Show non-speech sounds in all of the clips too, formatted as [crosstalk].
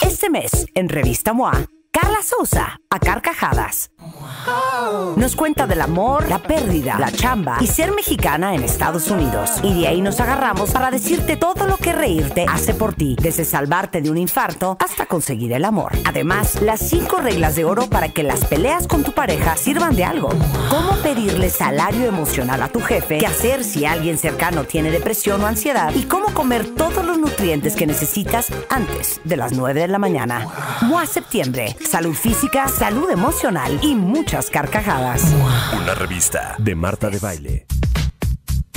Este mes, en Revista MOA, Carla Sosa a carcajadas. Nos cuenta del amor, la pérdida, la chamba y ser mexicana en Estados Unidos. Y de ahí nos agarramos para decirte todo lo que reírte hace por ti, desde salvarte de un infarto hasta conseguir el amor. Además, las cinco reglas de oro para que las peleas con tu pareja sirvan de algo. Cómo pedirle salario emocional a tu jefe, qué hacer si alguien cercano tiene depresión o ansiedad y cómo comer todos los nutrientes que necesitas antes de las 9 de la mañana. a Septiembre salud física, salud emocional y muchas carcajadas. Una revista de Marta de Baile.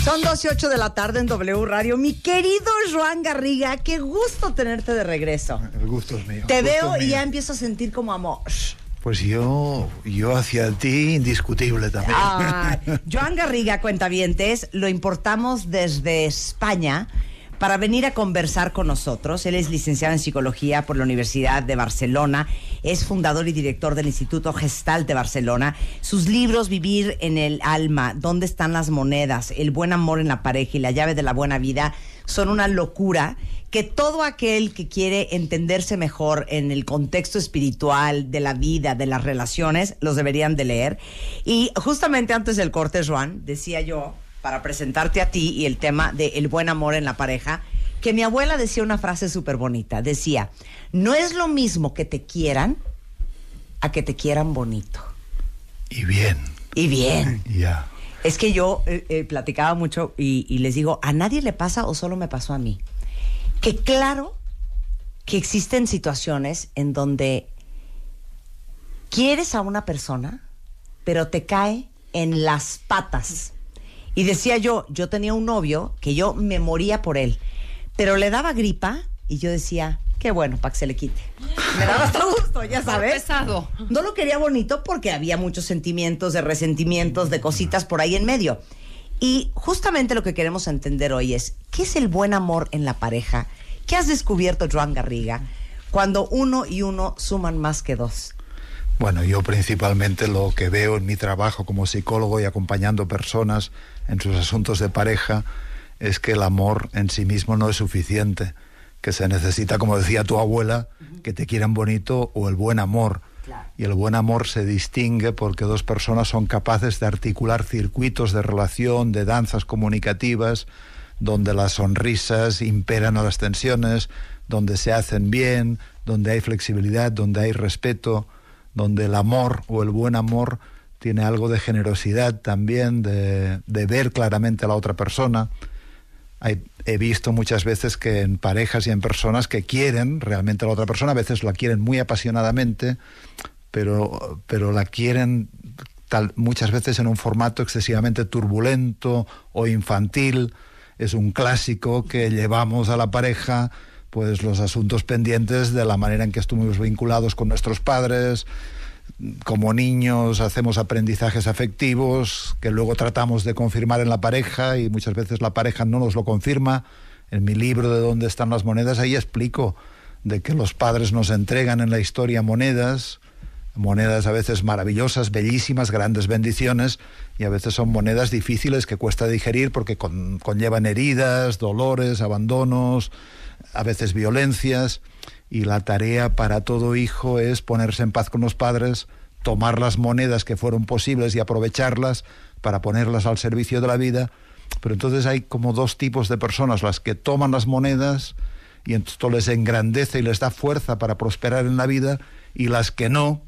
Son 12 y 8 de la tarde en W Radio. Mi querido Joan Garriga, qué gusto tenerte de regreso. El gusto es mío. Te veo y ya empiezo a sentir como amor. Pues yo, yo hacia ti, indiscutible también. Joan Garriga, cuentavientes, lo importamos desde España para venir a conversar con nosotros. Él es licenciado en psicología por la Universidad de Barcelona, es fundador y director del Instituto Gestalt de Barcelona. Sus libros Vivir en el alma, ¿Dónde están las monedas?, El buen amor en la pareja y la llave de la buena vida son una locura que todo aquel que quiere entenderse mejor en el contexto espiritual de la vida, de las relaciones, los deberían de leer. Y justamente antes del corte, Juan, decía yo para presentarte a ti y el tema del buen amor en la pareja, que mi abuela decía una frase súper bonita. Decía, no es lo mismo que te quieran a que te quieran bonito. Y bien. Y bien. Ya. Es que yo eh, eh, platicaba mucho y, y les digo, ¿a nadie le pasa o solo me pasó a mí? Que claro que existen situaciones en donde quieres a una persona, pero te cae en las patas y decía yo, yo tenía un novio que yo me moría por él, pero le daba gripa y yo decía, qué bueno, para que se le quite. Me daba hasta gusto, ya sabes. Pesado. No lo quería bonito porque había muchos sentimientos, de resentimientos, de cositas por ahí en medio. Y justamente lo que queremos entender hoy es, ¿qué es el buen amor en la pareja? ¿Qué has descubierto, Joan Garriga, cuando uno y uno suman más que dos? Bueno, yo principalmente lo que veo en mi trabajo como psicólogo y acompañando personas en sus asuntos de pareja es que el amor en sí mismo no es suficiente, que se necesita, como decía tu abuela, que te quieran bonito o el buen amor. Y el buen amor se distingue porque dos personas son capaces de articular circuitos de relación, de danzas comunicativas, donde las sonrisas imperan a las tensiones, donde se hacen bien, donde hay flexibilidad, donde hay respeto donde el amor o el buen amor tiene algo de generosidad también, de, ver claramente a la otra persona. he visto muchas veces que en parejas y en personas que quieren realmente a la otra persona, a veces la quieren muy apasionadamente, pero, pero la quieren muchas veces en un formato excesivamente turbulento o infantil. Es un clásico que llevamos a la pareja pues los asuntos pendientes de la manera en que estuvimos vinculados con nuestros padres, como niños hacemos aprendizajes afectivos que luego tratamos de confirmar en la pareja y muchas veces la pareja no nos lo confirma. En mi libro de dónde están las monedas ahí explico de que los padres nos entregan en la historia monedas, monedas a veces maravillosas, bellísimas, grandes bendiciones, y a veces son monedas difíciles que cuesta digerir porque conllevan heridas, dolores, abandonos, a veces violencias, y la tarea para todo hijo es ponerse en paz con los padres, tomar las monedas que fueron posibles y aprovecharlas para ponerlas al servicio de la vida. Pero entonces hay como dos tipos de personas, las que toman las monedas y esto les engrandece y les da fuerza para prosperar en la vida, y las que no,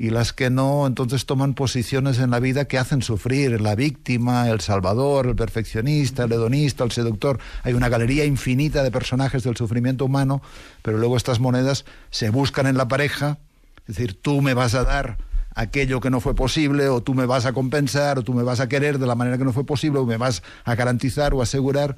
y las que no, entonces toman posiciones en la vida que hacen sufrir la víctima, el salvador, el perfeccionista, el hedonista, el seductor. Hay una galería infinita de personajes del sufrimiento humano, pero luego estas monedas se buscan en la pareja, es decir, tú me vas a dar aquello que no fue posible, o tú me vas a compensar, o tú me vas a querer de la manera que no fue posible, o me vas a garantizar o asegurar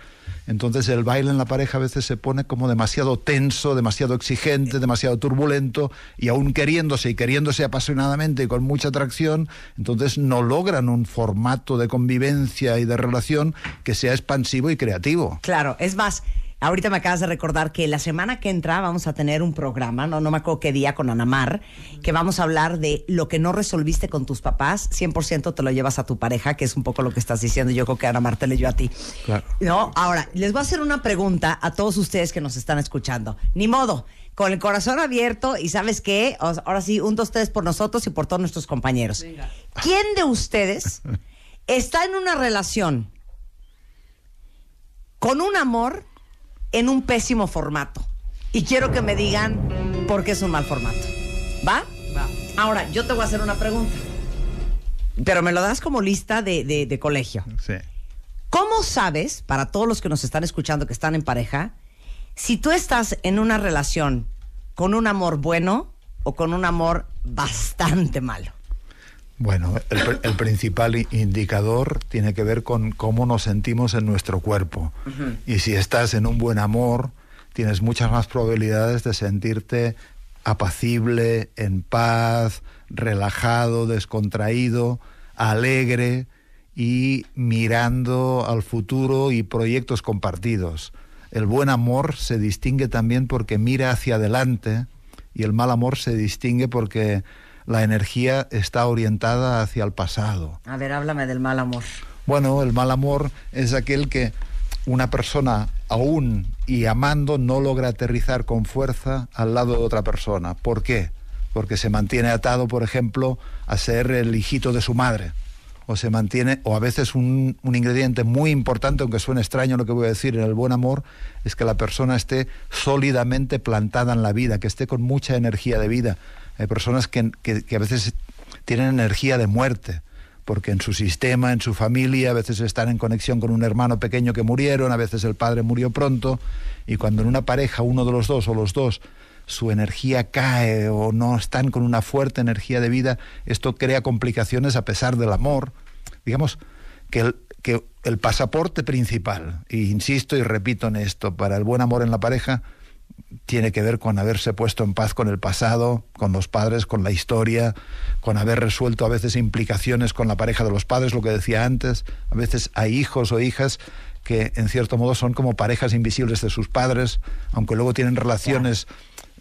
entonces el baile en la pareja a veces se pone como demasiado tenso, demasiado exigente, demasiado turbulento y aún queriéndose y queriéndose apasionadamente y con mucha atracción, entonces no logran un formato de convivencia y de relación que sea expansivo y creativo. Claro, es más, Ahorita me acabas de recordar que la semana que entra vamos a tener un programa, no, no me acuerdo qué día, con Anamar, que vamos a hablar de lo que no resolviste con tus papás, 100% te lo llevas a tu pareja, que es un poco lo que estás diciendo. Yo creo que Anamar te leyó a ti. Claro. No, ahora, les voy a hacer una pregunta a todos ustedes que nos están escuchando. Ni modo, con el corazón abierto y sabes qué, ahora sí, un, dos, tres por nosotros y por todos nuestros compañeros. ¿Quién de ustedes está en una relación con un amor en un pésimo formato. Y quiero que me digan por qué es un mal formato. ¿Va? Va. Ahora, yo te voy a hacer una pregunta. Pero me lo das como lista de, colegio. Sí. ¿Cómo sabes, para todos los que nos están escuchando que están en pareja, si tú estás en una relación con un amor bueno o con un amor bastante malo? Bueno, el, principal indicador tiene que ver con cómo nos sentimos en nuestro cuerpo. Y si estás en un buen amor, tienes muchas más probabilidades de sentirte apacible, en paz, relajado, descontraído, alegre y mirando al futuro y proyectos compartidos. El buen amor se distingue también porque mira hacia adelante y el mal amor se distingue porque la energía está orientada hacia el pasado. A ver, háblame del mal amor. Bueno, el mal amor es aquel que una persona aún y amando no logra aterrizar con fuerza al lado de otra persona. ¿Por qué? Porque se mantiene atado, por ejemplo, a ser el hijito de su madre. O se mantiene, o a veces un, un ingrediente muy importante, aunque suene extraño lo que voy a decir en el buen amor, es que la persona esté sólidamente plantada en la vida, que esté con mucha energía de vida, hay personas que, que, a veces tienen energía de muerte, porque en su sistema, en su familia, a veces están en conexión con un hermano pequeño que murieron, a veces el padre murió pronto, y cuando en una pareja uno de los dos o los dos su energía cae o no están con una fuerte energía de vida, esto crea complicaciones a pesar del amor. Digamos que el, que el pasaporte principal, insisto y repito en esto, para el buen amor en la pareja, tiene que ver con haberse puesto en paz con el pasado, con los padres, con la historia, con haber resuelto a veces implicaciones con la pareja de los padres, lo que decía antes. A veces hay hijos o hijas que en cierto modo son como parejas invisibles de sus padres, aunque luego tienen relaciones,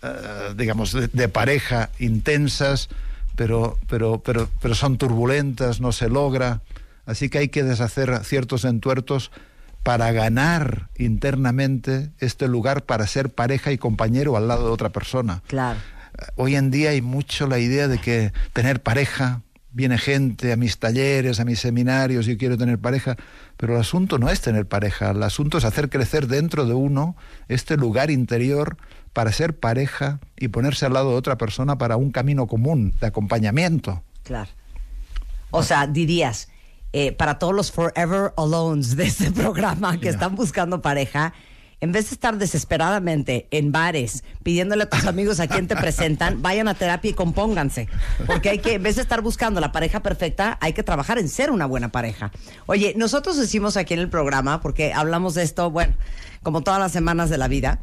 eh, digamos, de, de, pareja intensas, pero, pero, pero, pero son turbulentas, no se logra. Así que hay que deshacer ciertos entuertos para ganar internamente este lugar para ser pareja y compañero al lado de otra persona. Claro. Eh, hoy en día hay mucho la idea de que tener pareja, viene gente a mis talleres, a mis seminarios, yo quiero tener pareja, pero el asunto no es tener pareja, el asunto es hacer crecer dentro de uno este lugar interior para ser pareja y ponerse al lado de otra persona para un camino común de acompañamiento. Claro. O sea, dirías, eh, para todos los forever alones de este [laughs] programa que están buscando pareja, en vez de estar desesperadamente en bares pidiéndole a tus amigos a quién te presentan, [laughs] vayan a terapia y compónganse. Porque hay que, en vez de estar buscando la pareja perfecta, hay que trabajar en ser una buena pareja. Oye, nosotros decimos aquí en el programa, porque hablamos de esto, bueno, como todas las semanas de la vida,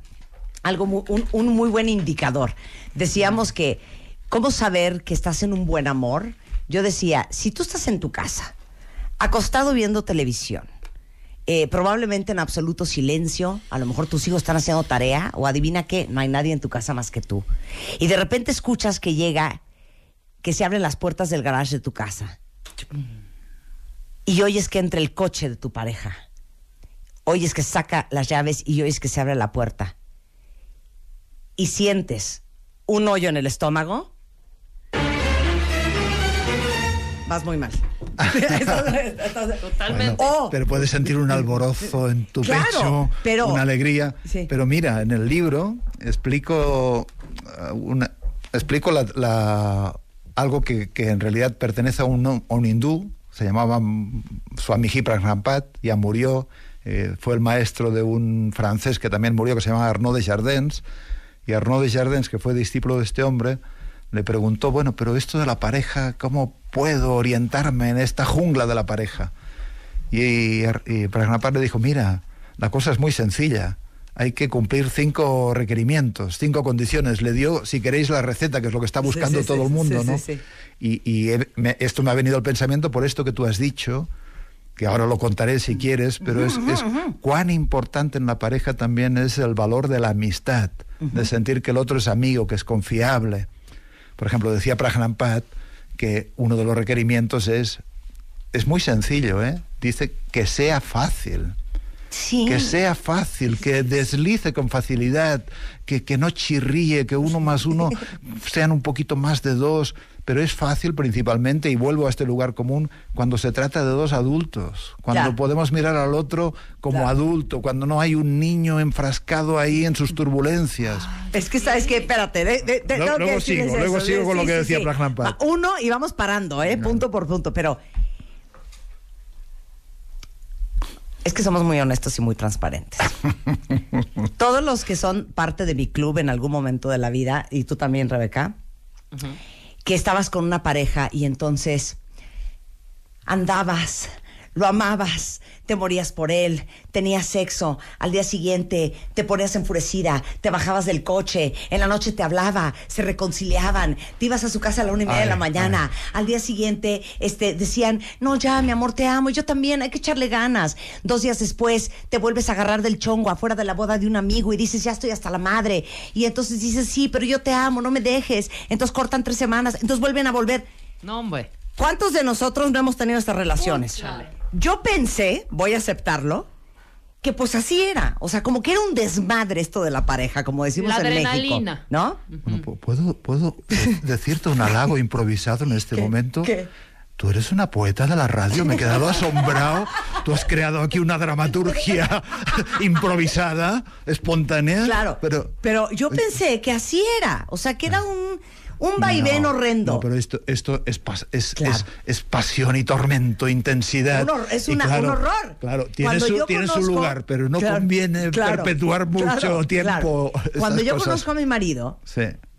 algo un, un muy buen indicador. Decíamos que, ¿cómo saber que estás en un buen amor? Yo decía, si tú estás en tu casa, acostado viendo televisión. Eh, probablemente en absoluto silencio, a lo mejor tus hijos están haciendo tarea o adivina qué, no hay nadie en tu casa más que tú. Y de repente escuchas que llega, que se abren las puertas del garage de tu casa. Y oyes que entra el coche de tu pareja. Oyes que saca las llaves y oyes que se abre la puerta. Y sientes un hoyo en el estómago vas muy mal. [laughs] [laughs] Oh. pero puedes sentir un alborozo en tu pecho, una alegría. Pero mira, en el libro explico uh, explico la, algo que, en realidad pertenece a un, hindú, se llamaba Swami Prajnapat, ya murió, eh, fue el maestro de un francés que también murió, que se llamaba Arnaud de Jardins, y Arnaud de Jardins, que fue discípulo de este hombre, le preguntó, bueno, pero esto de la pareja, ¿cómo puedo orientarme en esta jungla de la pareja? Y, y parte le dijo, mira, la cosa es muy sencilla. Hay que cumplir cinco requerimientos, cinco condiciones. Le dio, si queréis, la receta, que es lo que está buscando todo el mundo, ¿no? Y, esto me ha venido al pensamiento por esto que tú has dicho, que ahora lo contaré si quieres, pero es, cuán importante en la pareja también es el valor de la amistad, de sentir que el otro es amigo, que es confiable, por ejemplo, decía Pat que uno de los requerimientos es, es muy sencillo, ¿eh? dice que sea fácil. Sí. Que sea fácil, que deslice con facilidad, que, que no chirríe, que uno más uno [laughs] sean un poquito más de dos pero es fácil principalmente, y vuelvo a este lugar común, cuando se trata de dos adultos, cuando podemos mirar al otro como adulto, cuando no hay un niño enfrascado ahí en sus turbulencias. Ah, es que, ¿sabes qué? Espérate, luego, que sigo, luego sigo, con lo que decía sí. Uno, y vamos parando, ¿eh? punto por punto, pero... Es que somos muy honestos y muy transparentes. [laughs] Todos los que son parte de mi club en algún momento de la vida, y tú también, Rebeca, que estabas con una pareja y entonces andabas lo amabas, te morías por él, tenías sexo, al día siguiente te ponías enfurecida, te bajabas del coche, en la noche te hablaba, se reconciliaban, te ibas a su casa a la una y media de la mañana, al día siguiente este, decían, no, ya, mi amor, te amo, yo también, hay que echarle ganas. Dos días después te vuelves a agarrar del chongo afuera de la boda de un amigo y dices, ya estoy hasta la madre. Y entonces dices, sí, pero yo te amo, no me dejes. Entonces cortan tres semanas, entonces vuelven a volver. No, hombre. ¿Cuántos de nosotros no hemos tenido estas relaciones? Yo pensé, voy a aceptarlo, que pues así era. O sea, como que era un desmadre esto de la pareja, como decimos en México. ¿No? ¿puedo, ¿puedo decirte un halago improvisado en este momento? ¿Qué? Tú eres una poeta de la radio, me he quedado asombrado. Tú has creado aquí una dramaturgia [laughs] improvisada, espontánea. Claro, pero, pero yo pensé que así era. O sea, que era un un vaivén horrendo. No, pero esto, es, pasión y tormento, intensidad. es un horror. Claro, tiene, su, lugar, pero no conviene perpetuar mucho tiempo. Cuando yo conozco a mi marido,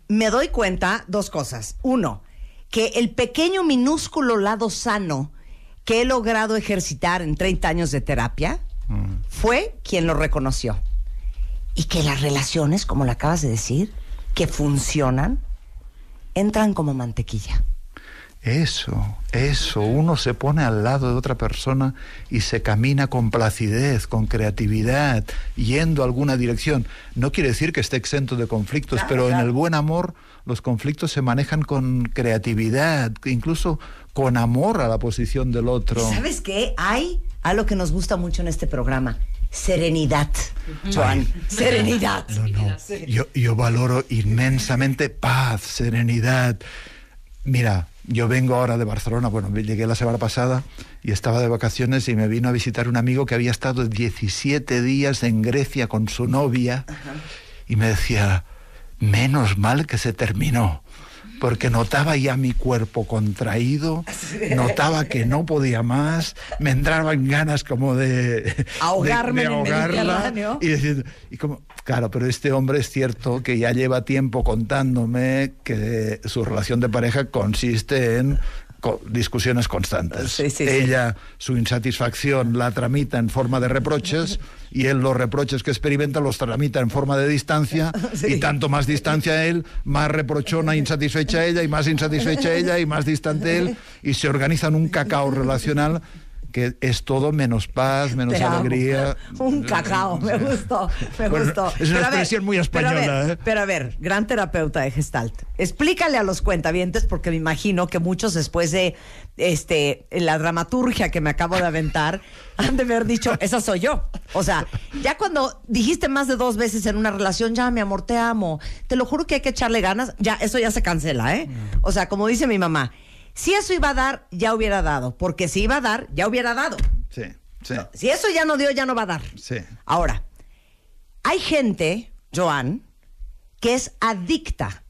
me doy cuenta dos cosas. Uno, que el pequeño, minúsculo lado sano que he logrado ejercitar en 30 años de terapia mm. fue quien lo reconoció. Y que las relaciones, como lo acabas de decir, que funcionan, entran como mantequilla. Eso, eso, uno se pone al lado de otra persona y se camina con placidez, con creatividad, yendo a alguna dirección. No quiere decir que esté exento de conflictos, pero en el buen amor los conflictos se manejan con creatividad, incluso con amor a la posición del otro. ¿Sabes qué? Hay algo que nos gusta mucho en este programa, serenidad, Serenidad. Yo, valoro inmensamente paz, serenidad. Mira, yo vengo ahora de Barcelona, bueno, llegué la semana pasada y estaba de vacaciones y me vino a visitar un amigo que había estado 17 días en Grecia con su novia y me decía, menos mal que se terminó, porque notaba ya mi cuerpo contraído, [laughs] notaba que no podía más, me entraban ganas como de ahogarme ahogarla, y, decir, y como claro, pero este hombre es cierto que ya lleva tiempo contándome que su relación de pareja consiste en discusiones constantes. Ella, su insatisfacción la tramita en forma de reproches y él los reproches que experimenta los tramita en forma de distancia [laughs] y tanto más distancia él, más reprochona, insatisfecha ella y más insatisfecha ella y más distante él y se organizan un cacao relacional que es todo menos paz, menos alegría. [laughs] Un cacao, me gustó, me gustó. Es una expresión muy española. Pero a, ver, ¿eh? pero a, ver, gran terapeuta de Gestalt. Explícale a los cuentavientes, porque me imagino que muchos después de este la dramaturgia que me acabo de aventar, [laughs] han de haber dicho, esa soy yo. O sea, ya cuando dijiste más de dos veces en una relación, ya, mi amor, te amo, te lo juro que hay que echarle ganas, ya, eso ya se cancela, ¿eh? Mm. O sea, como dice mi mamá, si eso iba a dar, ya hubiera dado. Porque si iba a dar, ya hubiera dado. Sí, sí. Si eso ya no dio, ya no va a dar. Sí. Ahora, hay gente, Joan, que es adicta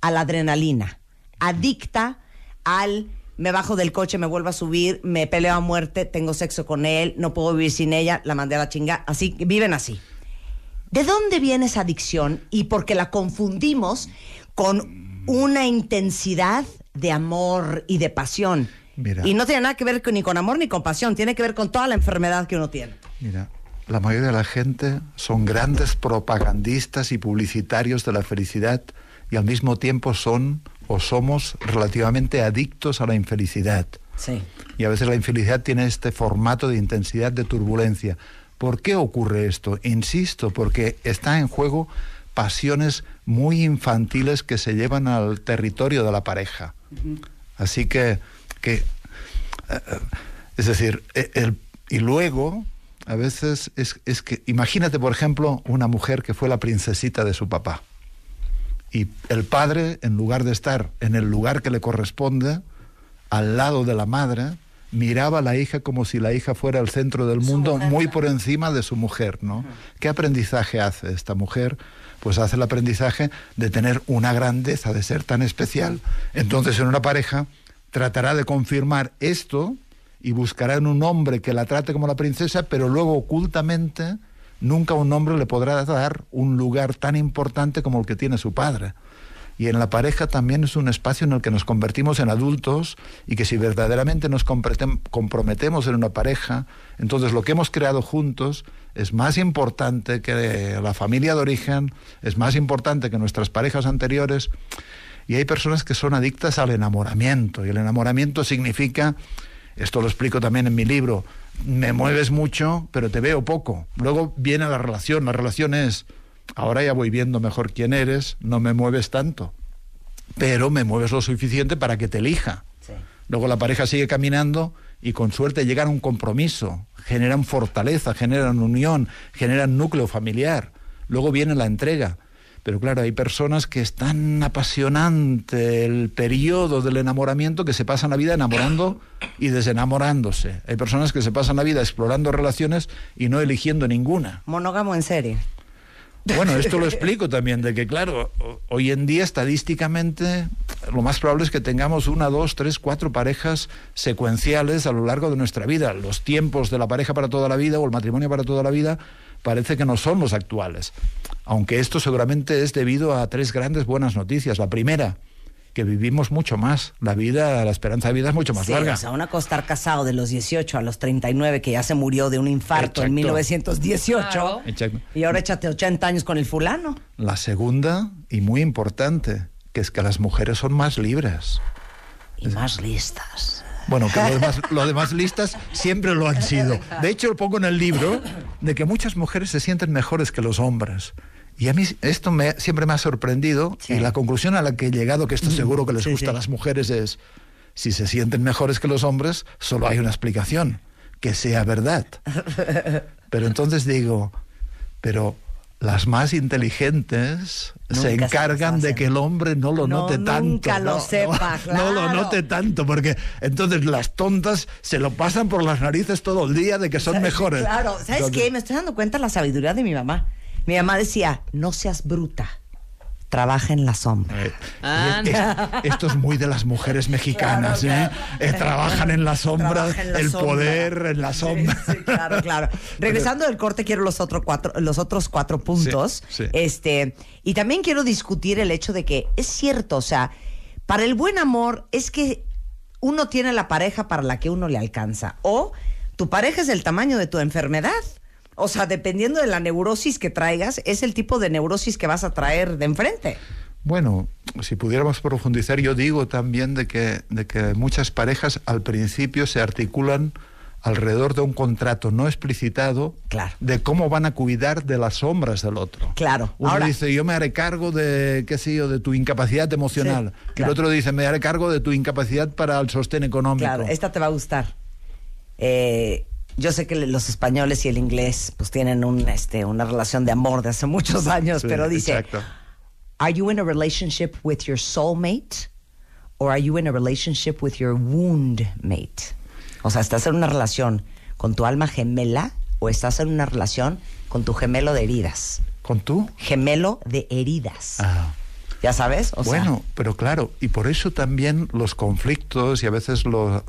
a la adrenalina, adicta al me bajo del coche, me vuelvo a subir, me peleo a muerte, tengo sexo con él, no puedo vivir sin ella, la mandé a la chinga, así viven así. ¿De dónde viene esa adicción? Y porque la confundimos con una intensidad de amor y de pasión. y no tiene nada que ver ni con amor ni con pasión, tiene que ver con toda la enfermedad que uno tiene. Mira, la mayoría de la gente son grandes propagandistas y publicitarios de la felicidad y al mismo tiempo son o somos relativamente adictos a la infelicidad. Sí. Y a veces la infelicidad tiene este formato de intensidad de turbulencia. ¿Por qué ocurre esto? Insisto, porque está en juego pasiones muy infantiles que se llevan al territorio de la pareja. Así que, eh, es decir, e, y luego a veces es, es, que, imagínate por ejemplo una mujer que fue la princesita de su papá y el padre, en lugar de estar en el lugar que le corresponde, al lado de la madre, miraba a la hija como si la hija fuera el centro del mundo, muy por encima de su mujer, ¿no? ¿Qué aprendizaje hace esta mujer pues hace el aprendizaje de tener una grandeza, de ser tan especial. Entonces en una pareja tratará de confirmar esto y buscará en un hombre que la trate como la princesa, pero luego ocultamente nunca un hombre le podrá dar un lugar tan importante como el que tiene su padre. Y en la pareja también es un espacio en el que nos convertimos en adultos y que si verdaderamente nos comprometemos en una pareja, entonces lo que hemos creado juntos es más importante que la familia de origen, es más importante que nuestras parejas anteriores. Y hay personas que son adictas al enamoramiento. Y el enamoramiento significa, esto lo explico también en mi libro, me mueves mucho, pero te veo poco. Luego viene la relación. La relación es ahora ya voy viendo mejor quién eres, no me mueves tanto, pero me mueves lo suficiente para que te elija. Luego la pareja sigue caminando y con suerte llegan a un compromiso, generan fortaleza, generan unión, generan núcleo familiar. Luego viene la entrega. Pero claro, hay personas que están tan el periodo del enamoramiento que se pasan la vida enamorando y desenamorándose. Hay personas que se pasan la vida explorando relaciones y no eligiendo ninguna. Monógamo en serie. Bueno, esto lo explico también, de que claro, hoy en día estadísticamente lo más probable es que tengamos una, dos, tres, cuatro parejas secuenciales a lo largo de nuestra vida. Los tiempos de la pareja para toda la vida o el matrimonio para toda la vida parece que no son los actuales. Aunque esto seguramente es debido a tres grandes buenas noticias. La primera, que vivimos mucho más. La vida, la esperanza de vida es mucho más larga. O sea, una costar casado de los 18 a los 39, que ya se murió de un infarto en 1918. Y ahora échate 80 años con el fulano. La segunda, y muy importante, que es que las mujeres son más libres. Y más listas. Bueno, que lo demás, demás, listas siempre lo han sido. De hecho, lo pongo en el libro de que muchas mujeres se sienten mejores que los hombres. Y a mí esto me, siempre me ha sorprendido y la conclusión a la que he llegado, que esto seguro que les gusta a las mujeres, es si se sienten mejores que los hombres, solo hay una explicación, que sea verdad. [laughs] Pero entonces digo, pero las más inteligentes se encargan de que el hombre no lo note tanto. Nunca lo no, sepa, [laughs] no, lo note tanto, porque entonces las tontas se lo pasan por las narices todo el día de que son mejores. Claro, ¿sabes Me estoy dando cuenta de la sabiduría de mi mamá. Mi mamá decía, no seas bruta trabaja en la sombra. Eh, ah. esto es muy de las mujeres mexicanas, ¿eh? ¿eh? trabajan en la sombra, el poder en la sombra. Sí, claro, claro. [laughs] Regresando del corte, quiero los, cuatro, los otros cuatro puntos. este, y también quiero discutir el hecho de que es cierto, o sea, para el buen amor es que uno tiene la pareja para la que uno le alcanza. O tu pareja es el tamaño de tu enfermedad. O sea, dependiendo de la neurosis que traigas, es el tipo de neurosis que vas a traer de enfrente. Bueno, si pudiéramos profundizar, yo digo también de que, de que muchas parejas al principio se articulan alrededor de un contrato no explicitado de cómo van a cuidar de las sombras del otro. Claro. Uno dice, yo me haré cargo de, qué sé yo, de tu incapacidad emocional. Y El otro dice, me haré cargo de tu incapacidad para el sostén económico. Claro, esta te va a gustar. Eh, yo sé que los españoles y el inglés pues tienen este, una relación de amor de hace muchos años, pero dice, you relationship your soulmate relationship with your O sea, ¿estás en una relación con tu alma gemela o estás en una relación con tu gemelo de heridas? ¿Con tú? Gemelo de heridas. Ah ya sabes. O bueno, pero claro, y por eso también los conflictos y a veces los,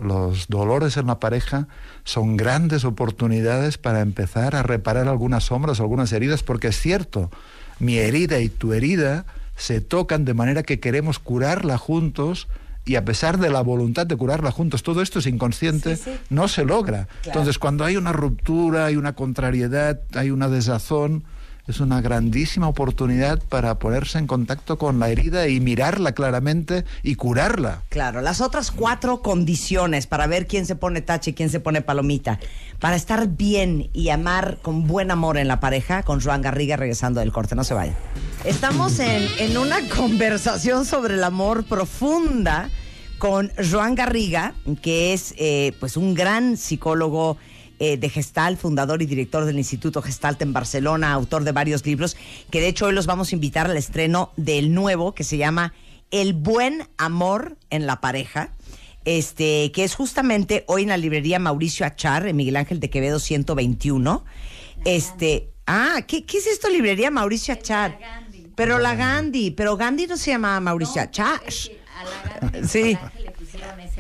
dolores en la pareja son grandes oportunidades para empezar a reparar algunas sombras, algunas heridas, porque es cierto, mi herida y tu herida se tocan de manera que queremos curarla juntos y a pesar de la voluntad de curarla juntos, todo esto es inconsciente, no se logra. Entonces, cuando hay una ruptura, hay una contrariedad, hay una desazón, es una grandísima oportunidad para ponerse en contacto con la herida y mirarla claramente y curarla. Claro, las otras cuatro condiciones para ver quién se pone tache y quién se pone palomita, para estar bien y amar con buen amor en la pareja, con Joan Garriga regresando del corte, no se vaya. Estamos en, una [laughs] conversación sobre el amor profunda con Joan Garriga, que es eh, pues un gran psicólogo eh, de Gestal, fundador y director del Instituto Gestalt en Barcelona, autor de varios libros, que de hecho hoy los vamos a invitar al estreno del nuevo que se llama El buen amor en la pareja. Este, que es justamente hoy en la librería Mauricio Achar, en Miguel Ángel de Quevedo 121. Este, ah, ¿qué, es esto, librería Mauricio Achar? Pero la Gandhi, pero Gandhi no se llama Mauricio Achar. sí.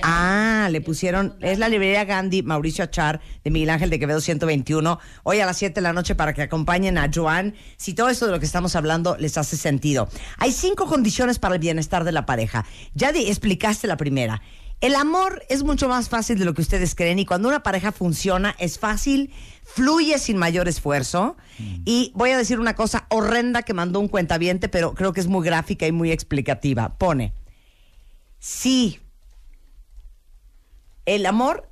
Ah, le pusieron, es la librería Gandhi Mauricio Achar de Miguel Ángel de Quevedo 121, hoy a las 7 de la noche para que acompañen a Joan, si todo esto de lo que estamos hablando les hace sentido. Hay cinco condiciones para el bienestar de la pareja. Ya explicaste la primera. El amor es mucho más fácil de lo que ustedes creen y cuando una pareja funciona es fácil, fluye sin mayor esfuerzo. Mm. Y voy a decir una cosa horrenda que mandó un cuentaviente, pero creo que es muy gráfica y muy explicativa. Pone, sí el amor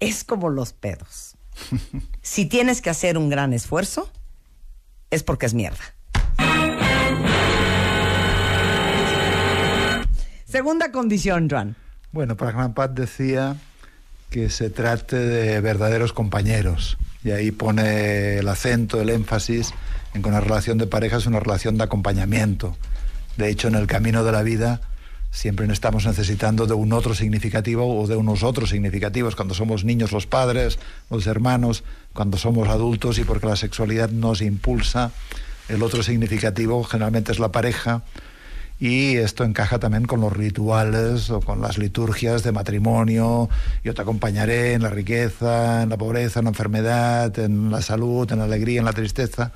es como los pedos. [laughs] si tienes que hacer un gran esfuerzo, es porque es mierda. Segunda condición, Juan. Bueno, Pat decía que se trate de verdaderos compañeros. Y ahí pone el acento, el énfasis en que una relación de pareja es una relación de acompañamiento. De hecho, en el camino de la vida siempre estamos necesitando de un otro significativo o de unos otros significativos, cuando somos niños los padres, los hermanos, cuando somos adultos y porque la sexualidad nos impulsa, el otro significativo generalmente es la pareja y esto encaja también con los rituales o con las liturgias de matrimonio, yo te acompañaré en la riqueza, en la pobreza, en la enfermedad, en la salud, en la alegría, en la tristeza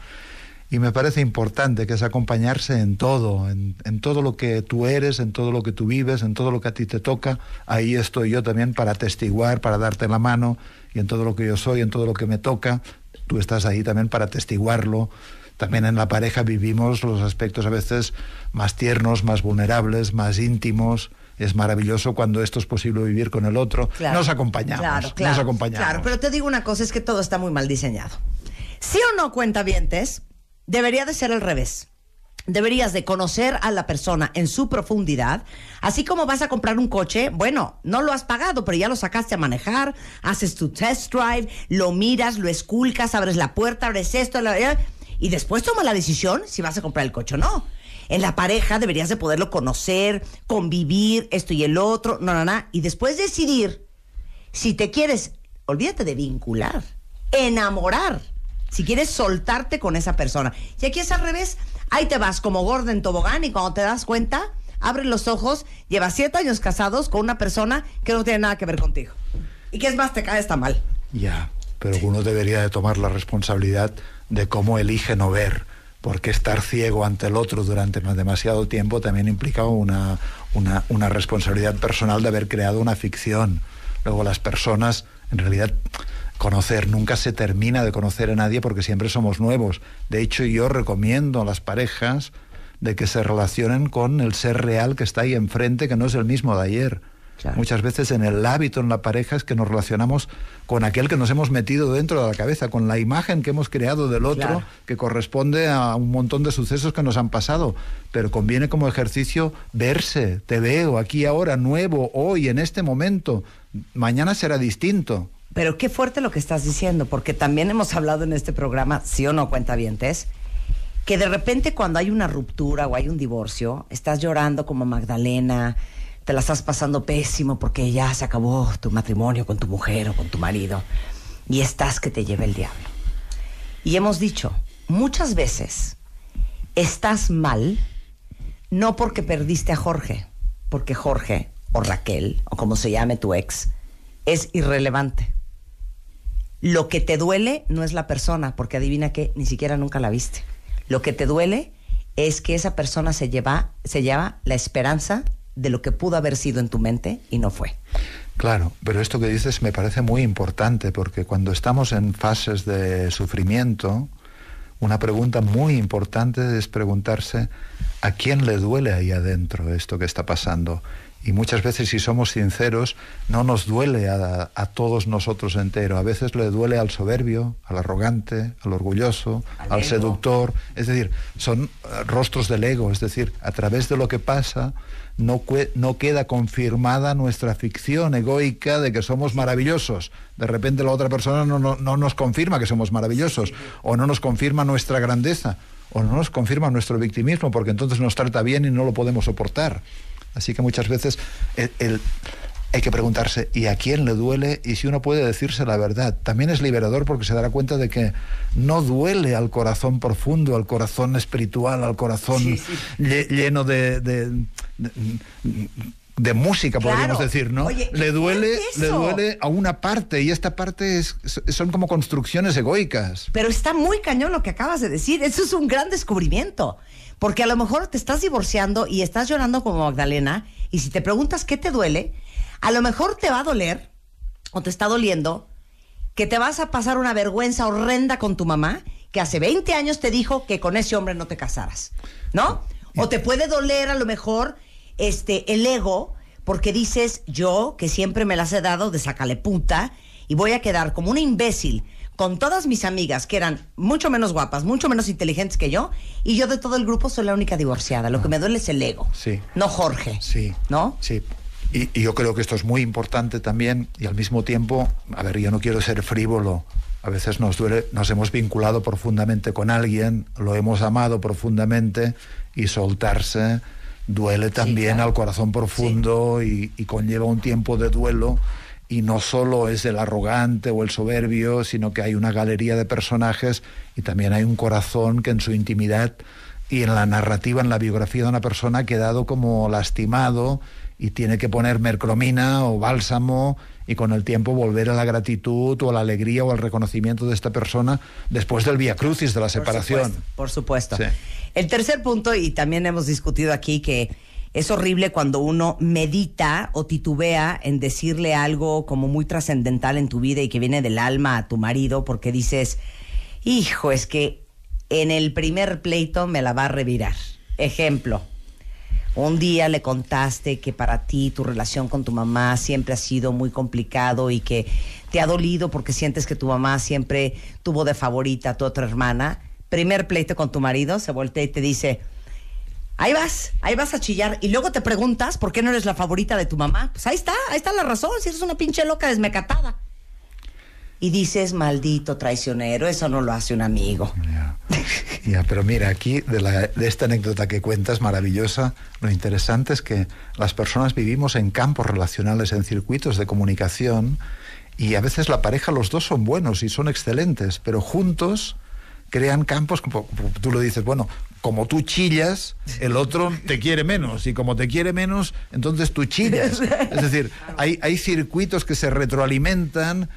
y me parece importante que es acompañarse en todo, en, todo lo que tú eres, en todo lo que tú vives, en todo lo que a ti te toca. Ahí estoy yo también para testiguar, para darte la mano y en todo lo que yo soy, en todo lo que me toca. Tú estás ahí también para testiguarlo. También en la pareja vivimos los aspectos a veces más tiernos, más vulnerables, más íntimos es maravilloso cuando esto es posible vivir con el otro. nos acompañamos. Claro, nos acompañamos. Claro, pero te digo una cosa, es que todo está muy mal diseñado. ¿Sí o no, cuentavientes? Debería de ser al revés. Deberías de conocer a la persona en su profundidad, así como vas a comprar un coche, bueno, no lo has pagado, pero ya lo sacaste a manejar, haces tu test drive, lo miras, lo esculcas, abres la puerta, abres esto, eh, y después toma la decisión si vas a comprar el coche o no. En la pareja deberías de poderlo conocer, convivir, esto y el otro, no, no, no, y después decidir si te quieres, olvídate de vincular, enamorar si quieres soltarte con esa persona. Y aquí es al revés, ahí te vas como gordo en tobogán y cuando te das cuenta, abres los ojos, llevas siete años casados con una persona que no tiene nada que ver contigo. Y que es más, te caes tan mal. Ya, pero uno debería de tomar la responsabilidad de cómo elige no ver, porque estar ciego ante el otro durante demasiado tiempo también implica una, una responsabilidad personal de haber creado una ficción. Luego las personas, en realidad, conocer. Nunca se termina de conocer a nadie porque siempre somos nuevos. De hecho, yo recomiendo a las parejas de que se relacionen con el ser real que está ahí enfrente, que no es el mismo de ayer. Muchas veces en el hábito, en la pareja, es que nos relacionamos con aquel que nos hemos metido dentro de la cabeza, con la imagen que hemos creado del otro, que corresponde a un montón de sucesos que nos han pasado. Pero conviene como ejercicio verse, te veo aquí ahora, nuevo, hoy, en este momento. Mañana será distinto. Pero qué fuerte lo que estás diciendo, porque también hemos hablado en este programa, sí o no cuenta bien, vientes, que de repente cuando hay una ruptura o hay un divorcio, estás llorando como Magdalena, te la estás pasando pésimo porque ya se acabó tu matrimonio con tu mujer o con tu marido, y estás que te lleve el diablo. Y hemos dicho, muchas veces estás mal no porque perdiste a Jorge, porque Jorge o Raquel o como se llame tu ex es irrelevante lo que te duele no es la persona, porque adivina que ni siquiera nunca la viste. Lo que te duele es que esa persona se lleva, se lleva la esperanza de lo que pudo haber sido en tu mente y no fue. Claro, pero esto que dices me parece muy importante porque cuando estamos en fases de sufrimiento, una pregunta muy importante es preguntarse a quién le duele ahí adentro esto que está pasando y muchas veces si somos sinceros no nos duele a, todos nosotros entero, a veces le duele al soberbio, al arrogante, al orgulloso, al, seductor, es decir, son eh, rostros del ego, es decir, a través de lo que pasa no, no queda confirmada nuestra ficción egoica de que somos maravillosos, de repente la otra persona no, no, nos confirma que somos maravillosos o no nos confirma nuestra grandeza o no nos confirma nuestro victimismo porque entonces nos trata bien y no lo podemos soportar. Así que muchas veces hay que preguntarse, ¿y a quién le duele? Y si uno puede decirse la verdad. También es liberador porque se dará cuenta de que no duele al corazón profundo, al corazón espiritual, al corazón lleno de, música, podríamos decir, ¿no? le duele, le duele a una parte y esta parte son como construcciones egoicas. Pero está muy cañón lo que acabas de decir, eso es un gran descubrimiento. Porque a lo mejor te estás divorciando y estás llorando como Magdalena, y si te preguntas qué te duele, a lo mejor te va a doler, o te está doliendo, que te vas a pasar una vergüenza horrenda con tu mamá, que hace 20 años te dijo que con ese hombre no te casaras, ¿no? O te puede doler a lo mejor este, el ego, porque dices, yo que siempre me las he dado de sacale puta, y voy a quedar como un imbécil con todas mis amigas que eran mucho menos guapas, mucho menos inteligentes que yo, y yo de todo el grupo soy la única divorciada. Lo que ah. me duele es el ego. Sí. No Jorge. Sí. ¿No? Sí. Y, yo creo que esto es muy importante también y al mismo tiempo, a ver, yo no quiero ser frívolo. A veces nos duele, nos hemos vinculado profundamente con alguien, lo hemos amado profundamente y soltarse duele también al corazón profundo y, conlleva un tiempo de duelo y no solo es el arrogante o el soberbio, sino que hay una galería de personajes y también hay un corazón que en su intimidad y en la narrativa, en la biografía de una persona ha quedado como lastimado y tiene que poner mercromina o bálsamo y con el tiempo volver a la gratitud o a la alegría o al reconocimiento de esta persona después del via crucis de la separación. Por supuesto. El tercer punto, y también hemos discutido aquí que es horrible cuando uno medita o titubea en decirle algo como muy trascendental en tu vida y que viene del alma a tu marido porque dices, hijo, es que en el primer pleito me la va a revirar. Ejemplo, un día le contaste que para ti tu relación con tu mamá siempre ha sido muy complicado y que te ha dolido porque sientes que tu mamá siempre tuvo de favorita a tu otra hermana. Primer pleito con tu marido, se voltea y te dice, Ahí vas, ahí vas a chillar y luego te preguntas por qué no eres la favorita de tu mamá. Pues ahí está, ahí está la razón, si eres una pinche loca desmecatada. Y dices, maldito traicionero, eso no lo hace un amigo. Ya, pero mira, aquí de, de esta anécdota que cuentas, maravillosa, lo interesante es que las personas vivimos en campos relacionales, en circuitos de comunicación, y a veces la pareja, los dos son buenos y son excelentes, pero juntos crean campos, como tú lo dices, bueno, como tú chillas, el otro te quiere menos. Y como te quiere menos, entonces tú chillas. [laughs] Es decir, hay, hay circuitos que se retroalimentan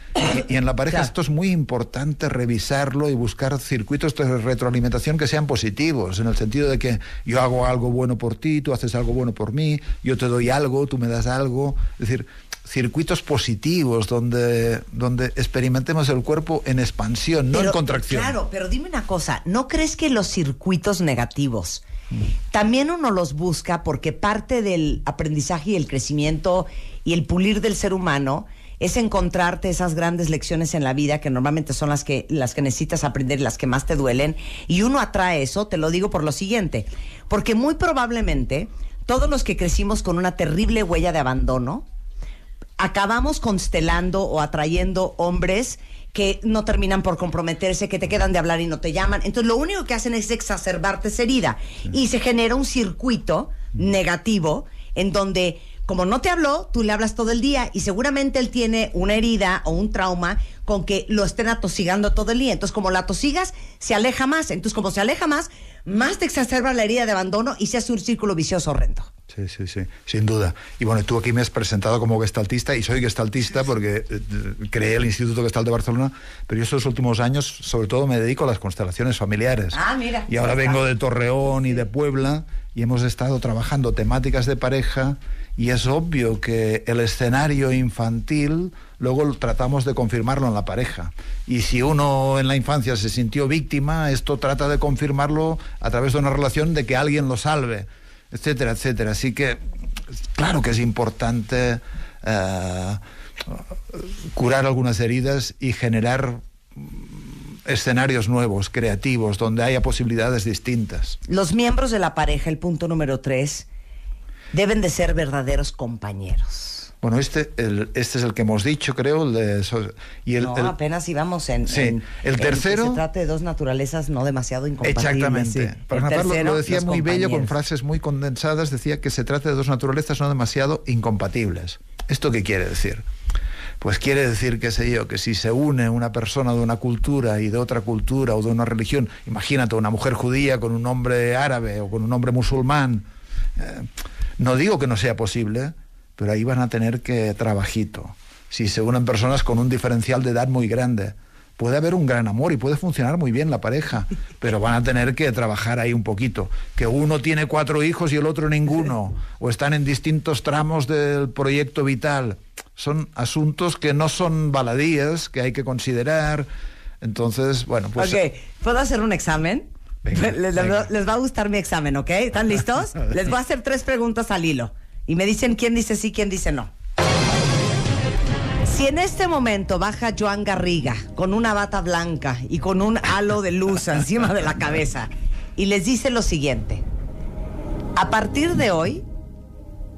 y, en la pareja esto es muy importante revisarlo y buscar circuitos de retroalimentación que sean positivos, en el sentido de que yo hago algo bueno por ti, tú haces algo bueno por mí, yo te doy algo, tú me das algo. Es decir, circuitos positivos donde, donde experimentemos el cuerpo en expansión, no en contracción. Claro, pero dime una cosa, ¿no crees que los circuitos negativos. Mm. También uno los busca porque parte del aprendizaje y el crecimiento y el pulir del ser humano es encontrarte esas grandes lecciones en la vida que normalmente son las que, las que necesitas aprender y las que más te duelen. Y uno atrae eso, te lo digo por lo siguiente, porque muy probablemente todos los que crecimos con una terrible huella de abandono, acabamos constelando o atrayendo hombres que no terminan por comprometerse, que te quedan de hablar y no te llaman. Entonces lo único que hacen es exacerbarte esa herida y se genera un circuito negativo en donde como no te habló, tú le hablas todo el día y seguramente él tiene una herida o un trauma con que lo estén atosigando todo el día. Entonces, como la atosigas, se aleja más. Entonces, como se aleja más, más te exacerba la herida de abandono y se hace un círculo vicioso horrendo. Sí, sí, sí, sin duda. Y bueno, tú aquí me has presentado como gestaltista y soy gestaltista porque eh, creé el Instituto Gestalt de Barcelona, pero yo estos últimos años sobre todo me dedico a las constelaciones familiares. Ah, mira. Y ahora vengo de Torreón y de Puebla y hemos estado trabajando temáticas de pareja, y es obvio que el escenario infantil luego tratamos de confirmarlo en la pareja. Y si uno en la infancia se sintió víctima, esto trata de confirmarlo a través de una relación de que alguien lo salve, etcétera, etcétera. Así que claro que es importante eh, curar algunas heridas y generar mm, escenarios nuevos, creativos, donde haya posibilidades distintas. Los miembros de la pareja, el punto número tres, deben de ser verdaderos compañeros. Bueno, este, este es el que hemos dicho, creo. El de, y el, no, apenas íbamos en. Sí, el tercero. que se trata de dos naturalezas no demasiado incompatibles. Exactamente. Para lo decía muy bello, con frases muy condensadas, decía que se trata de dos naturalezas no demasiado incompatibles. ¿Esto qué quiere decir? Pues quiere decir, qué sé yo, que si se une una persona de una cultura y de otra cultura o de una religión, imagínate una mujer judía con un hombre árabe o con un hombre musulmán. Eh, no digo que no sea posible, pero ahí van a tener que trabajito. Si se unen personas con un diferencial de edad muy grande, puede haber un gran amor y puede funcionar muy bien la pareja, pero van a tener que trabajar ahí un poquito. Que uno tiene cuatro hijos y el otro ninguno, o están en distintos tramos del proyecto vital. Son asuntos que no son baladías, que hay que considerar. Entonces, bueno, pues... Ok, ¿puedo hacer un examen? Pues, les, les, va a gustar mi examen, ¿ok? ¿Están [laughs] listos? les voy a hacer tres preguntas al hilo. Y me dicen quién dice sí, quién dice no. Si en este momento baja Joan Garriga con una bata blanca y con un halo de luz encima de la cabeza y les dice lo siguiente, a partir de hoy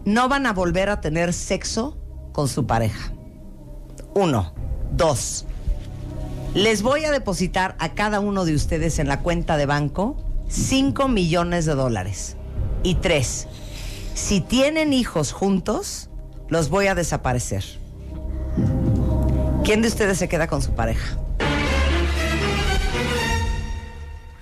no van a volver a tener sexo con su pareja. Uno, dos, les voy a depositar a cada uno de ustedes en la cuenta de banco 5 millones de dólares. Y tres, si tienen hijos juntos, los voy a desaparecer. ¿Quién de ustedes se queda con su pareja?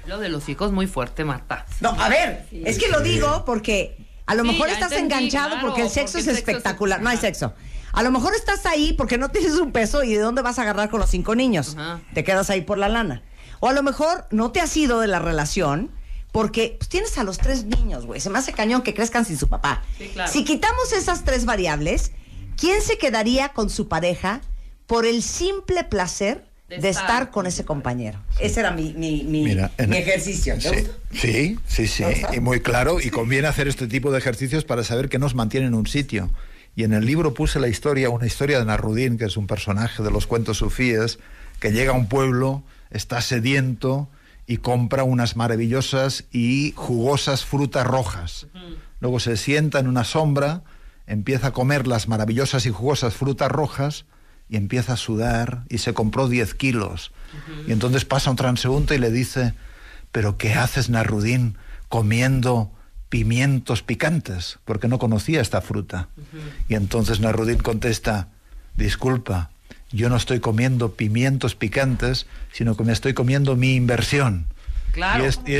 Lo de los hijos muy fuerte, Marta. No, a ver, es que lo digo porque a lo mejor estás enganchado porque el sexo es espectacular. No hay sexo. A lo mejor estás ahí porque no tienes un peso y de dónde vas a agarrar con los cinco niños. Te quedas ahí por la lana. O a lo mejor no te has ido de la relación porque pues, tienes a los tres niños, güey. Se me hace cañón que crezcan sin su papá. Si quitamos esas tres variables, ¿quién se quedaría con su pareja por el simple placer de, estar, con ese compañero? Ese era mi, ejercicio. ¿Te sí, sí, sí, sí. Y muy claro. Y conviene hacer este tipo de ejercicios para saber que nos mantienen un sitio. Y en el libro puse la historia, una historia de Narudín, que es un personaje de los cuentos sufíes, que llega a un pueblo, está sediento y compra unas maravillosas y jugosas frutas rojas. Luego se sienta en una sombra, empieza a comer las maravillosas y jugosas frutas rojas y empieza a sudar y se compró 10 kilos. Y entonces pasa un transeúnte y le dice, pero ¿qué haces, Narudín, comiendo pimientos picantes, porque no conocía esta fruta. Y entonces Narudín contesta, disculpa, yo no estoy comiendo pimientos picantes, sino que me estoy comiendo mi inversión. Claro, y, esto,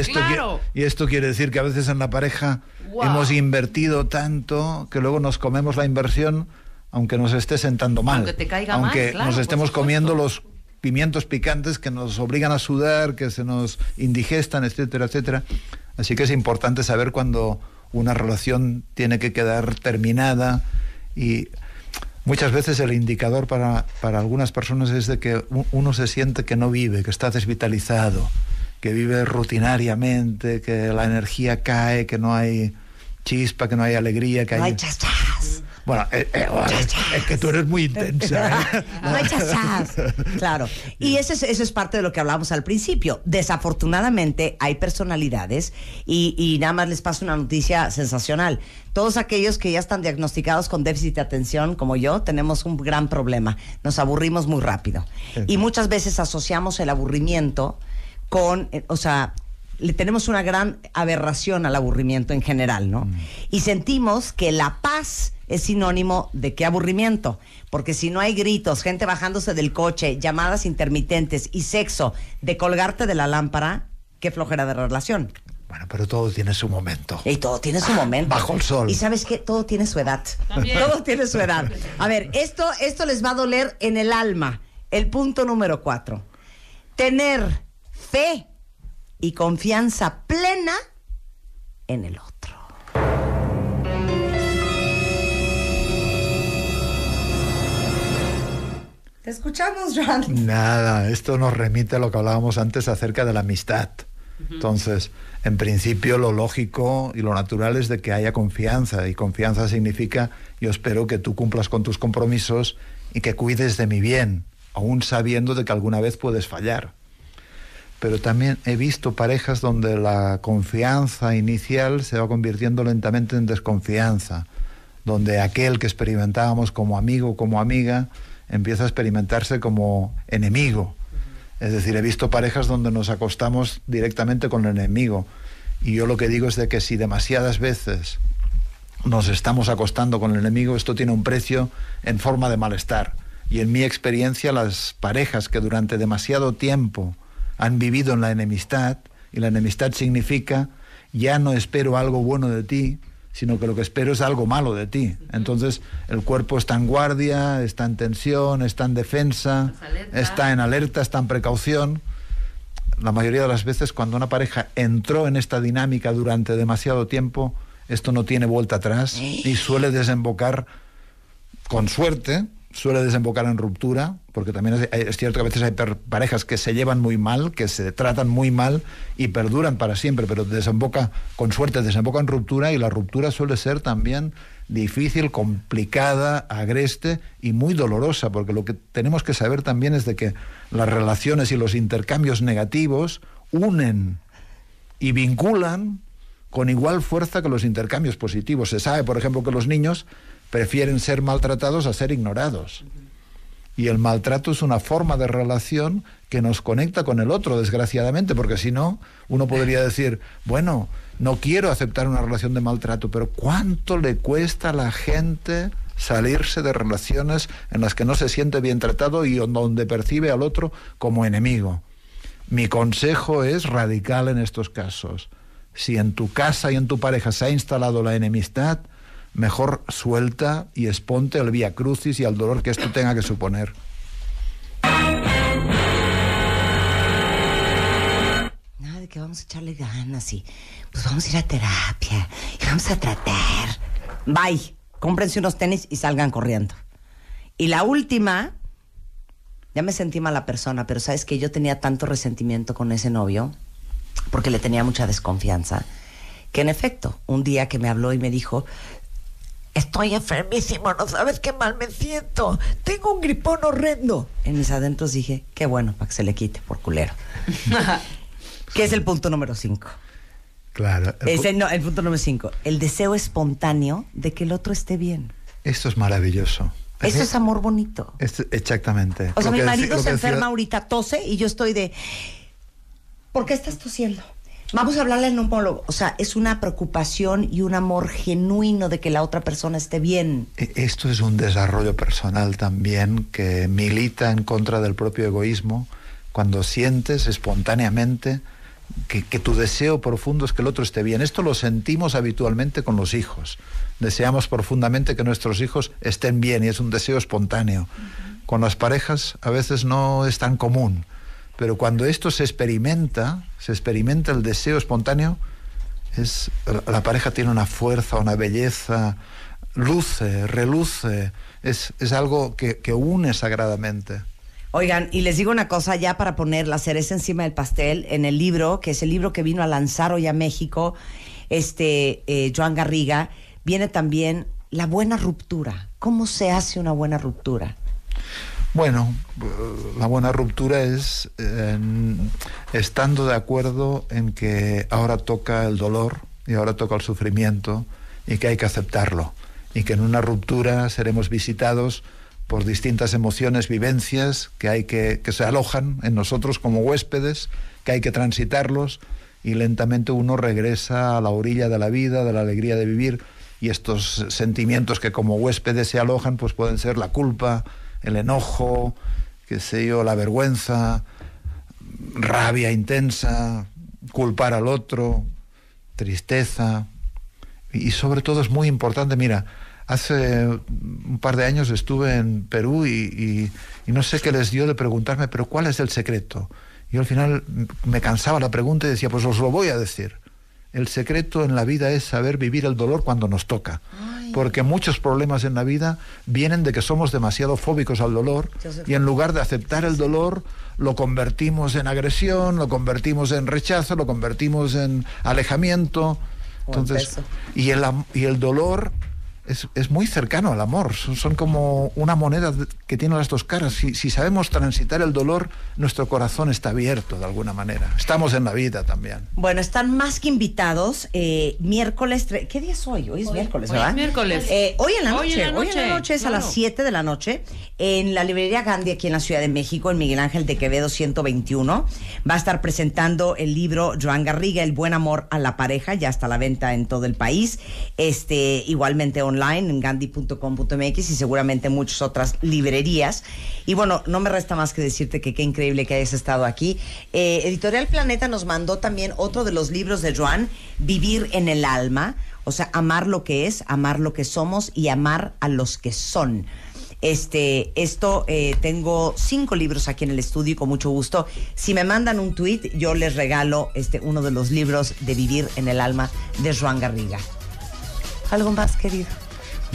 y esto, quiere decir que a veces en la pareja hemos invertido tanto que luego nos comemos la inversión aunque nos esté sentando mal. Aunque nos estemos comiendo los pimientos picantes que nos obligan a sudar, que se nos indigestan, etcétera, etcétera. Así que es importante saber cuando una relación tiene que quedar terminada y muchas veces el indicador para, algunas personas es de que uno se siente que no vive, que está desvitalizado, que vive rutinariamente, que la energía cae, que no hay chispa, que no hay alegría, que hay... Bueno, eh, eh, oh, es que tú eres muy intensa. ¿eh? [laughs] claro. Y eso es, parte de lo que hablábamos al principio. Desafortunadamente hay personalidades y, nada más les pasa una noticia sensacional. Todos aquellos que ya están diagnosticados con déficit de atención, como yo, tenemos un gran problema. Nos aburrimos muy rápido. Y muchas veces asociamos el aburrimiento con, eh, o sea, le tenemos una gran aberración al aburrimiento en general, ¿no? Mm. Y sentimos que la paz es sinónimo de qué aburrimiento. Porque si no hay gritos, gente bajándose del coche, llamadas intermitentes y sexo de colgarte de la lámpara, qué flojera de relación. Bueno, pero todo tiene su momento. Y todo tiene su momento. Bajo el sol. Y sabes qué, todo tiene su edad. [laughs] Todo tiene su edad. A ver, esto, esto les va a doler en el alma. El punto número cuatro. Tener fe y confianza plena en el otro. Te escuchamos, John. Nada, esto nos remite a lo que hablábamos antes acerca de la amistad. Entonces, en principio lo lógico y lo natural es de que haya confianza y confianza significa yo espero que tú cumplas con tus compromisos y que cuides de mi bien, aún sabiendo de que alguna vez puedes fallar. Pero también he visto parejas donde la confianza inicial se va convirtiendo lentamente en desconfianza, donde aquel que experimentábamos como amigo, como amiga, empieza a experimentarse como enemigo. Es decir, he visto parejas donde nos acostamos directamente con el enemigo. Y yo lo que digo es de que si demasiadas veces nos estamos acostando con el enemigo, esto tiene un precio en forma de malestar. Y en mi experiencia, las parejas que durante demasiado tiempo han vivido en la enemistad, y la enemistad significa, ya no espero algo bueno de ti, sino que lo que espero es algo malo de ti. Entonces el cuerpo está en guardia, está en tensión, está en defensa, está en alerta, está en precaución. La mayoría de las veces cuando una pareja entró en esta dinámica durante demasiado tiempo, esto no tiene vuelta atrás y suele desembocar, con suerte, suele desembocar en ruptura porque también es, cierto que a veces hay parejas que se llevan muy mal, que se tratan muy mal y perduran para siempre, pero desemboca, con suerte, desemboca en ruptura y la ruptura suele ser también difícil, complicada, agreste y muy dolorosa, porque lo que tenemos que saber también es de que las relaciones y los intercambios negativos unen y vinculan con igual fuerza que los intercambios positivos. Se sabe, por ejemplo, que los niños prefieren ser maltratados a ser ignorados. Y el maltrato es una forma de relación que nos conecta con el otro, desgraciadamente, porque si no, uno podría decir, bueno, no quiero aceptar una relación de maltrato, pero ¿cuánto le cuesta a la gente salirse de relaciones en las que no se siente bien tratado y donde percibe al otro como enemigo? Mi consejo es radical en estos casos. Si en tu casa y en tu pareja se ha instalado la enemistad, mejor suelta y esponte al vía crucis y al dolor que esto tenga que suponer. Nada de que vamos a echarle ganas y pues vamos a ir a terapia y vamos a tratar. Bye, cómprense unos tenis y salgan corriendo. Y la última, ya me sentí mala persona, pero sabes que yo tenía tanto resentimiento con ese novio, porque le tenía mucha desconfianza, que en efecto, un día que me habló y me dijo, estoy enfermísimo, no sabes qué mal me siento, tengo un gripón horrendo. En mis adentros dije, qué bueno, para que se le quite, por culero. [laughs] que es el punto número cinco. Claro. El, no, el punto número cinco. el deseo espontáneo de que el otro esté bien. Esto es maravilloso. Eso es amor bonito. exactamente. O sea, mi marido se enferma ahorita, tose y yo estoy de, ¿por qué estás tosiendo? Vamos a hablarle un neumólogo. O sea, es una preocupación y un amor genuino de que la otra persona esté bien. E, esto es un desarrollo personal también que milita en contra del propio egoísmo. Cuando sientes espontáneamente que, tu deseo profundo es que el otro esté bien. Esto lo sentimos habitualmente con los hijos. Deseamos profundamente que nuestros hijos estén bien y es un deseo espontáneo. Con las parejas a veces no es tan común pero cuando esto se experimenta, se experimenta el deseo espontáneo, es, la pareja tiene una fuerza, una belleza, luce, reluce, es, algo que, une sagradamente. Oigan, y les digo una cosa ya para poner la cereza encima del pastel en el libro, que es el libro que vino a lanzar hoy a México, este eh, Joan Garriga, viene también la buena ruptura. ¿Cómo se hace una buena ruptura? Bueno, la buena ruptura es estando de acuerdo en que ahora toca el dolor y ahora toca el sufrimiento y que hay que aceptarlo y que en una ruptura seremos visitados por distintas emociones, vivencias que hay que, que se alojan en nosotros como huéspedes, que hay que transitarlos y lentamente uno regresa a la orilla de la vida, de la alegría de vivir y estos sentimientos que como huéspedes se alojan pues pueden ser la culpa, el enojo, qué sé yo, la vergüenza, rabia intensa, culpar al otro, tristeza. Y sobre todo es muy importante, mira, hace un par de años estuve en Perú y, no sé qué les dio de preguntarme, pero ¿cuál es el secreto? Yo al final me cansaba la pregunta y decía, pues os lo voy a decir el secreto en la vida es saber vivir el dolor cuando nos toca. Porque muchos problemas en la vida vienen de que somos demasiado fóbicos al dolor y en lugar de aceptar el dolor lo convertimos en agresión, lo convertimos en rechazo, lo convertimos en alejamiento. Entonces, y el, y el dolor es, es, muy cercano al amor. Son, son, como una moneda que tiene las dos caras. Si, si, sabemos transitar el dolor, nuestro corazón está abierto de alguna manera. Estamos en la vida también. Bueno, están más que invitados. Eh, miércoles, ¿qué día es hoy? Hoy es miércoles, hoy Es miércoles. Eh, hoy, en la noche. Hoy en la noche, es a las 7 de la noche en la librería Gandhi aquí en la Ciudad de México, en Miguel Ángel de Quevedo 121. Va a estar presentando el libro Joan Garriga, El buen amor a la pareja. Ya está a la venta en todo el país. Este, igualmente online en gandhi.com.mx y seguramente muchas otras librerías. Y bueno, no me resta más que decirte que qué increíble que hayas estado aquí. Eh, Editorial Planeta nos mandó también otro de los libros de Joan, Vivir en el alma, o sea, amar lo que es, amar lo que somos y amar a los que son. Este, esto, eh, tengo cinco libros aquí en el estudio y con mucho gusto. Si me mandan un tweet, yo les regalo este, uno de los libros de Vivir en el Alma de Juan Garriga. ¿Algo más, querido?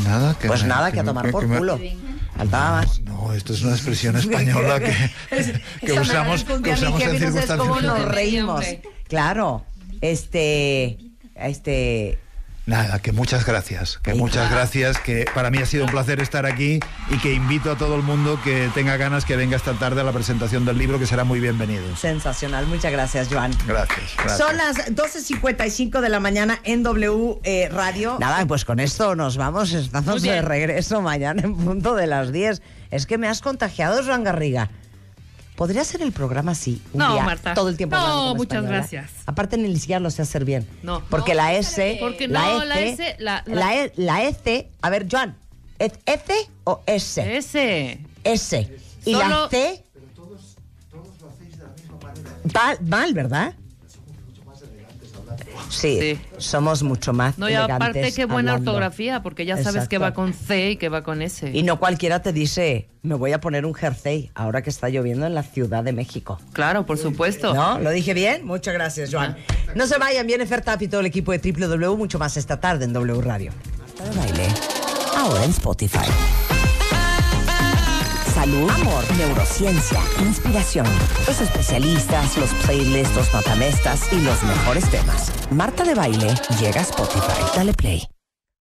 Nada, que Pues nada, que, a tomar por culo. No, esto es una expresión [laughs] española que, [laughs] usamos, que usamos en circunstancias. ¿Cómo nos reímos? Claro. Este, este, Nada, que muchas gracias, que muchas gracias, que para mí ha sido un placer estar aquí y que invito a todo el mundo que tenga ganas que venga esta tarde a la presentación del libro, que será muy bienvenido. Sensacional, muchas gracias, Joan. Gracias. gracias. Son las 12.55 de la mañana en W eh, Radio. Nada, pues con esto nos vamos, estamos de regreso mañana en punto de las 10. Es que me has contagiado, Joan Garriga. ¿Podría ser el programa así? Un no, día, Marta. Todo el tiempo. No, muchas gracias. Aparte, ni siquiera lo sé hacer bien. No. Porque la S. Porque la no, S, la e S. E, la, S. A ver, Joan. ¿es ¿F o S? S. S. Y la C. Pero todos, todos lo hacéis de la misma manera. mal ¿verdad? Sí, somos mucho más No, aparte qué buena ortografía, porque ya sabes que va con C y que va con S. Y no cualquiera te dice, me voy a poner un jersey, ahora que está lloviendo en la Ciudad de México. Claro, por supuesto. ¿No? ¿Lo dije bien? Muchas gracias, Joan. No se vayan, viene Fertap y todo el equipo de Triple W, mucho más esta tarde en W Radio. Baile, ahora en Spotify. Salud, amor, neurociencia, inspiración. Los especialistas, los playlists, los matamestas y los mejores temas. Marta de Baile llega a Spotify. Dale play.